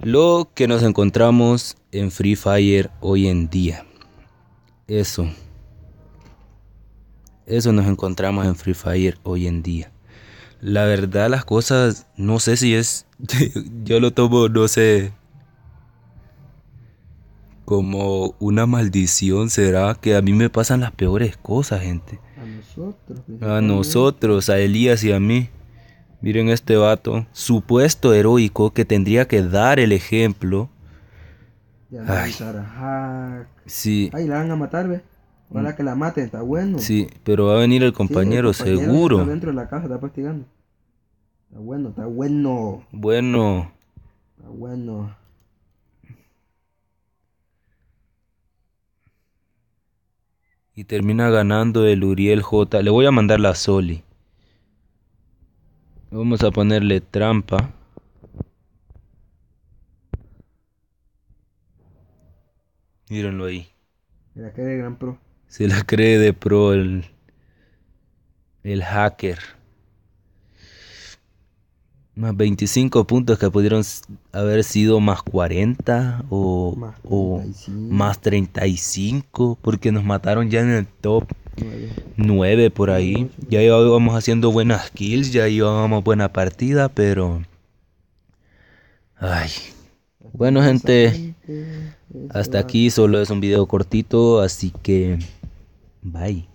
Lo que nos encontramos en Free Fire hoy en día. Eso. Eso nos encontramos en Free Fire hoy en día. La verdad las cosas, no sé si es, yo lo tomo, no sé, como una maldición será que a mí me pasan las peores cosas, gente. A nosotros. A nosotros, a Elías y a mí. Miren este vato, supuesto heroico que tendría que dar el ejemplo. Ay. Sí. Ay, la van a matar, ve. Ojalá mm. que la maten, está bueno. Sí, pero va a venir el compañero, seguro. Está dentro de la casa, está practicando. Está bueno, está bueno. Bueno. Está bueno. Y termina ganando el Uriel J. Le voy a mandar la Soli. Vamos a ponerle trampa. Mírenlo ahí. Se la cree de gran pro. Se la cree de pro el, el hacker. Más 25 puntos que pudieron haber sido más 40 o más o más 35 porque nos mataron ya en el top. 9 por ahí. Ya íbamos haciendo buenas kills, ya íbamos buena partida, pero. Ay. Bueno, gente. Hasta aquí solo es un video cortito, así que. Bye.